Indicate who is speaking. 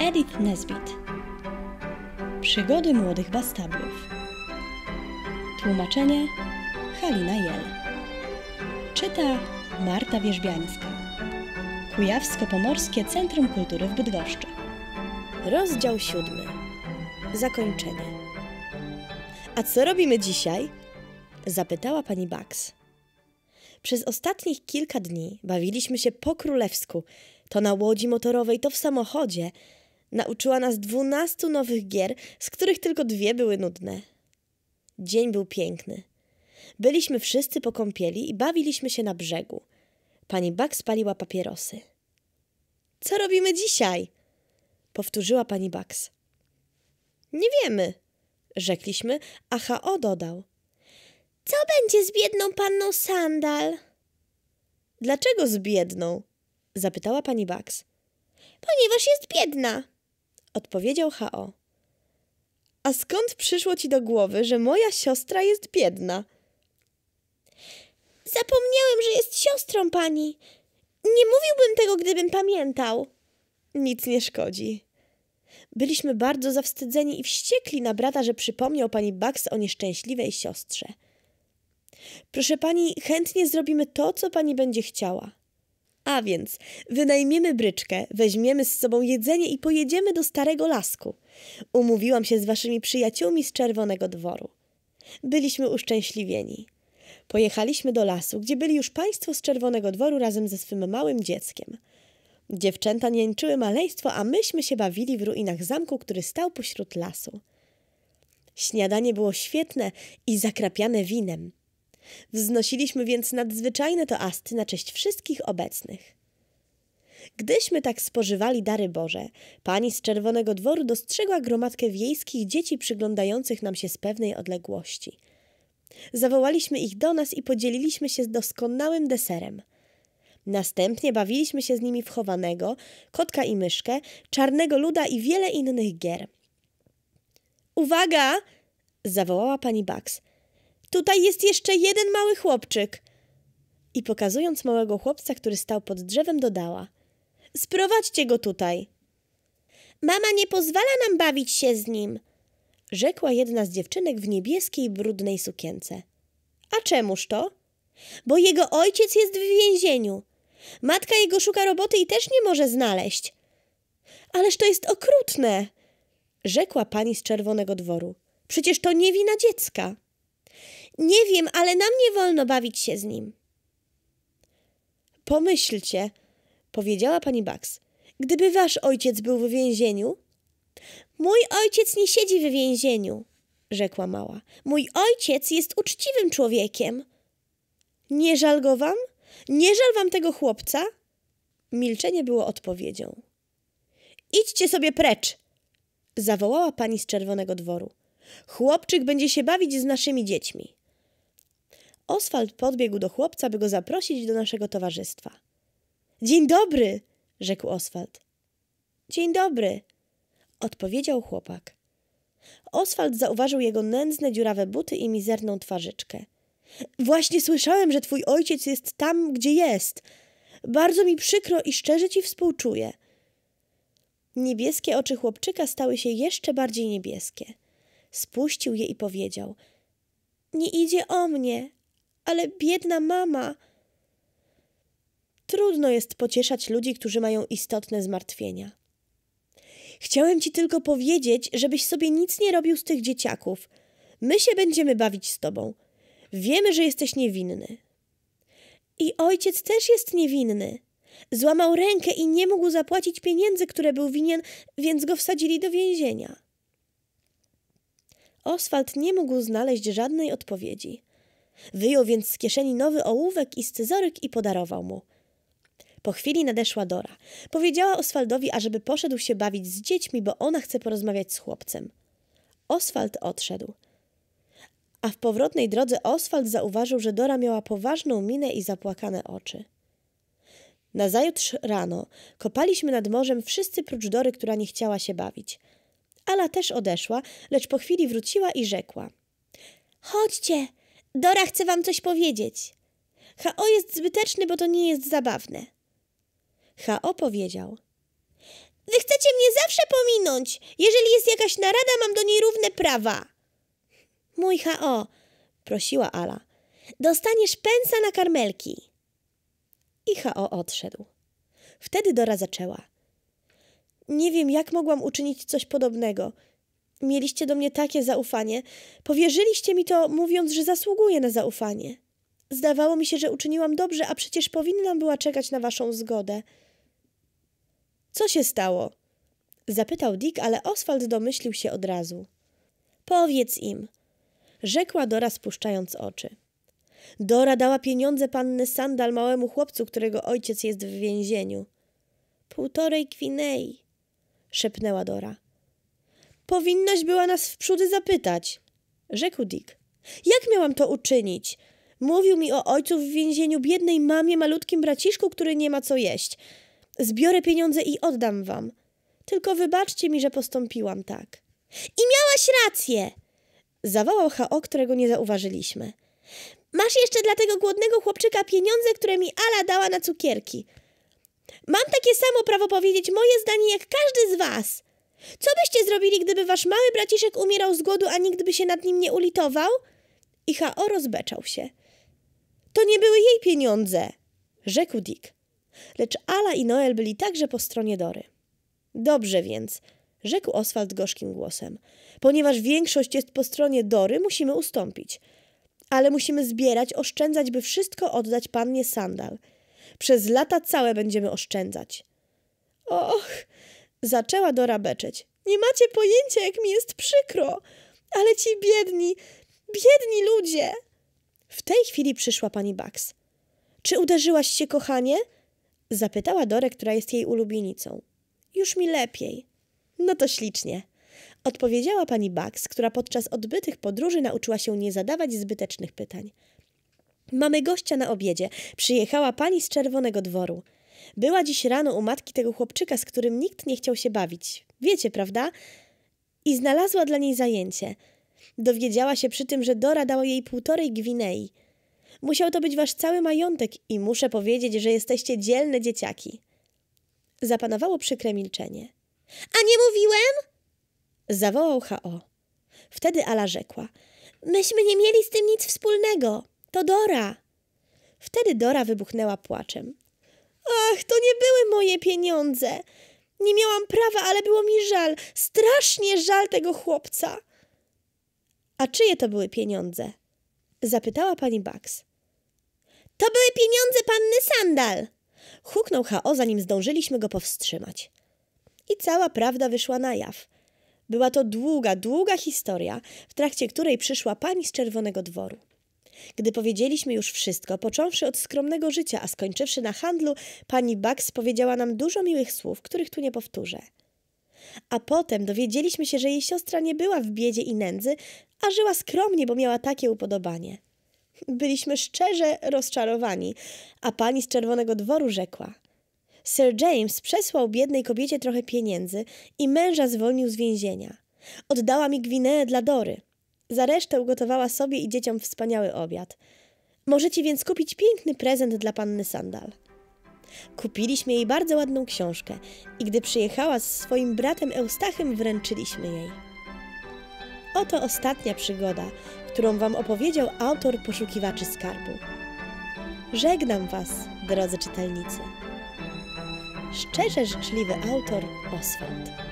Speaker 1: Edith Nesbit Przygody młodych bastablów Tłumaczenie Halina Jel Czyta Marta Wierzbiańska Kujawsko-Pomorskie Centrum Kultury w Bydgoszczy Rozdział siódmy Zakończenie A co robimy dzisiaj? Zapytała pani Bax. Przez ostatnich kilka dni bawiliśmy się po królewsku. To na łodzi motorowej, to w samochodzie – Nauczyła nas dwunastu nowych gier, z których tylko dwie były nudne. Dzień był piękny. Byliśmy wszyscy po kąpieli i bawiliśmy się na brzegu. Pani Bak spaliła papierosy. Co robimy dzisiaj? powtórzyła pani Baks. Nie wiemy, rzekliśmy, a H.O. dodał. Co będzie z biedną panną Sandal? Dlaczego z biedną? zapytała pani Baks. Ponieważ jest biedna, odpowiedział Hao. A skąd przyszło ci do głowy, że moja siostra jest biedna? Zapomniałem, że jest siostrą pani. Nie mówiłbym tego, gdybym pamiętał. Nic nie szkodzi. Byliśmy bardzo zawstydzeni i wściekli na brata, że przypomniał pani Bax o nieszczęśliwej siostrze. Proszę pani, chętnie zrobimy to, co pani będzie chciała. A więc wynajmiemy bryczkę, weźmiemy z sobą jedzenie i pojedziemy do Starego Lasku. Umówiłam się z waszymi przyjaciółmi z Czerwonego Dworu. Byliśmy uszczęśliwieni. Pojechaliśmy do lasu, gdzie byli już państwo z Czerwonego Dworu razem ze swym małym dzieckiem. Dziewczęta niańczyły maleństwo, a myśmy się bawili w ruinach zamku, który stał pośród lasu. Śniadanie było świetne i zakrapiane winem. Wznosiliśmy więc nadzwyczajne toasty na cześć wszystkich obecnych. Gdyśmy tak spożywali dary Boże, pani z Czerwonego Dworu dostrzegła gromadkę wiejskich dzieci przyglądających nam się z pewnej odległości. Zawołaliśmy ich do nas i podzieliliśmy się doskonałym deserem. Następnie bawiliśmy się z nimi w chowanego, kotka i myszkę, czarnego luda i wiele innych gier. Uwaga! zawołała pani Bax. Tutaj jest jeszcze jeden mały chłopczyk. I pokazując małego chłopca, który stał pod drzewem, dodała: Sprowadźcie go tutaj. Mama nie pozwala nam bawić się z nim, rzekła jedna z dziewczynek w niebieskiej, brudnej sukience. A czemuż to? Bo jego ojciec jest w więzieniu. Matka jego szuka roboty i też nie może znaleźć. Ależ to jest okrutne, rzekła pani z czerwonego dworu. Przecież to nie wina dziecka. Nie wiem, ale nam nie wolno bawić się z nim. Pomyślcie, powiedziała pani Bax, gdyby wasz ojciec był w więzieniu? Mój ojciec nie siedzi w więzieniu, rzekła mała. Mój ojciec jest uczciwym człowiekiem. Nie żal go wam? Nie żal wam tego chłopca? Milczenie było odpowiedzią. Idźcie sobie precz! zawołała pani z czerwonego dworu. Chłopczyk będzie się bawić z naszymi dziećmi. Oswald podbiegł do chłopca, by go zaprosić do naszego towarzystwa. Dzień dobry, rzekł Oswald. Dzień dobry, odpowiedział chłopak. Oswald zauważył jego nędzne, dziurawe buty i mizerną twarzyczkę. Właśnie słyszałem, że twój ojciec jest tam, gdzie jest. Bardzo mi przykro i szczerze ci współczuję. Niebieskie oczy chłopczyka stały się jeszcze bardziej niebieskie. Spuścił je i powiedział: Nie idzie o mnie, ale biedna mama. Trudno jest pocieszać ludzi, którzy mają istotne zmartwienia. Chciałem ci tylko powiedzieć, żebyś sobie nic nie robił z tych dzieciaków. My się będziemy bawić z tobą. Wiemy, że jesteś niewinny. I ojciec też jest niewinny. Złamał rękę i nie mógł zapłacić pieniędzy, które był winien, więc go wsadzili do więzienia. Oswald nie mógł znaleźć żadnej odpowiedzi. Wyjął więc z kieszeni nowy ołówek i scyzoryk i podarował mu. Po chwili nadeszła Dora. Powiedziała Oswaldowi, ażeby poszedł się bawić z dziećmi, bo ona chce porozmawiać z chłopcem. Oswald odszedł. A w powrotnej drodze Oswald zauważył, że Dora miała poważną minę i zapłakane oczy. Nazajutrz rano kopaliśmy nad morzem wszyscy prócz Dory, która nie chciała się bawić. Ala też odeszła, lecz po chwili wróciła i rzekła. Chodźcie, Dora chce wam coś powiedzieć. H.O. jest zbyteczny, bo to nie jest zabawne. H.O. powiedział. Wy chcecie mnie zawsze pominąć. Jeżeli jest jakaś narada, mam do niej równe prawa. Mój H.O., prosiła Ala, dostaniesz pensa na karmelki. I H.O. odszedł. Wtedy Dora zaczęła. Nie wiem, jak mogłam uczynić coś podobnego – Mieliście do mnie takie zaufanie. Powierzyliście mi to, mówiąc, że zasługuję na zaufanie. Zdawało mi się, że uczyniłam dobrze, a przecież powinnam była czekać na waszą zgodę. Co się stało? Zapytał Dick, ale Oswald domyślił się od razu. Powiedz im, rzekła Dora spuszczając oczy. Dora dała pieniądze panny Sandal małemu chłopcu, którego ojciec jest w więzieniu. Półtorej kwinei, szepnęła Dora. Powinnaś była nas wprzódy zapytać, rzekł Dick. Jak miałam to uczynić? Mówił mi o ojcu w więzieniu, biednej mamie, malutkim braciszku, który nie ma co jeść. Zbiorę pieniądze i oddam wam. Tylko wybaczcie mi, że postąpiłam tak. I miałaś rację! Zawołał H.O., którego nie zauważyliśmy. Masz jeszcze dla tego głodnego chłopczyka pieniądze, które mi Ala dała na cukierki. Mam takie samo prawo powiedzieć moje zdanie jak każdy z was. Co byście zrobili, gdyby wasz mały braciszek umierał z głodu, a nikt by się nad nim nie ulitował? I H.O. rozbeczał się. To nie były jej pieniądze, rzekł Dick. Lecz Ala i Noel byli także po stronie Dory. Dobrze więc, rzekł Oswald gorzkim głosem. Ponieważ większość jest po stronie Dory, musimy ustąpić. Ale musimy zbierać, oszczędzać, by wszystko oddać pannie Sandal. Przez lata całe będziemy oszczędzać. Och, Zaczęła Dora beczeć. Nie macie pojęcia, jak mi jest przykro. Ale ci biedni, biedni ludzie. W tej chwili przyszła pani Bax. Czy uderzyłaś się, kochanie? Zapytała Dorę, która jest jej ulubienicą. Już mi lepiej. No to ślicznie. Odpowiedziała pani Bax, która podczas odbytych podróży nauczyła się nie zadawać zbytecznych pytań. Mamy gościa na obiedzie. Przyjechała pani z czerwonego dworu. Była dziś rano u matki tego chłopczyka, z którym nikt nie chciał się bawić. Wiecie, prawda? I znalazła dla niej zajęcie. Dowiedziała się przy tym, że Dora dała jej półtorej gwinei. Musiał to być wasz cały majątek i muszę powiedzieć, że jesteście dzielne dzieciaki. Zapanowało przykre milczenie. A nie mówiłem? Zawołał H.O. Wtedy Ala rzekła. Myśmy nie mieli z tym nic wspólnego. To Dora. Wtedy Dora wybuchnęła płaczem. Ach, to nie były moje pieniądze. Nie miałam prawa, ale było mi żal, strasznie żal tego chłopca. A czyje to były pieniądze? Zapytała pani Bax. To były pieniądze panny Sandal! Huknął H.O., zanim zdążyliśmy go powstrzymać. I cała prawda wyszła na jaw. Była to długa, długa historia, w trakcie której przyszła pani z Czerwonego Dworu. Gdy powiedzieliśmy już wszystko, począwszy od skromnego życia, a skończywszy na handlu, pani Bax powiedziała nam dużo miłych słów, których tu nie powtórzę. A potem dowiedzieliśmy się, że jej siostra nie była w biedzie i nędzy, a żyła skromnie, bo miała takie upodobanie. Byliśmy szczerze rozczarowani, a pani z Czerwonego Dworu rzekła. Sir James przesłał biednej kobiecie trochę pieniędzy i męża zwolnił z więzienia. Oddała mi gwinę dla Dory. Za resztę ugotowała sobie i dzieciom wspaniały obiad. Możecie więc kupić piękny prezent dla panny Sandal. Kupiliśmy jej bardzo ładną książkę i gdy przyjechała z swoim bratem Eustachem, wręczyliśmy jej. Oto ostatnia przygoda, którą Wam opowiedział autor poszukiwaczy skarbu. Żegnam Was, drodzy czytelnicy. Szczerze życzliwy autor Oswald.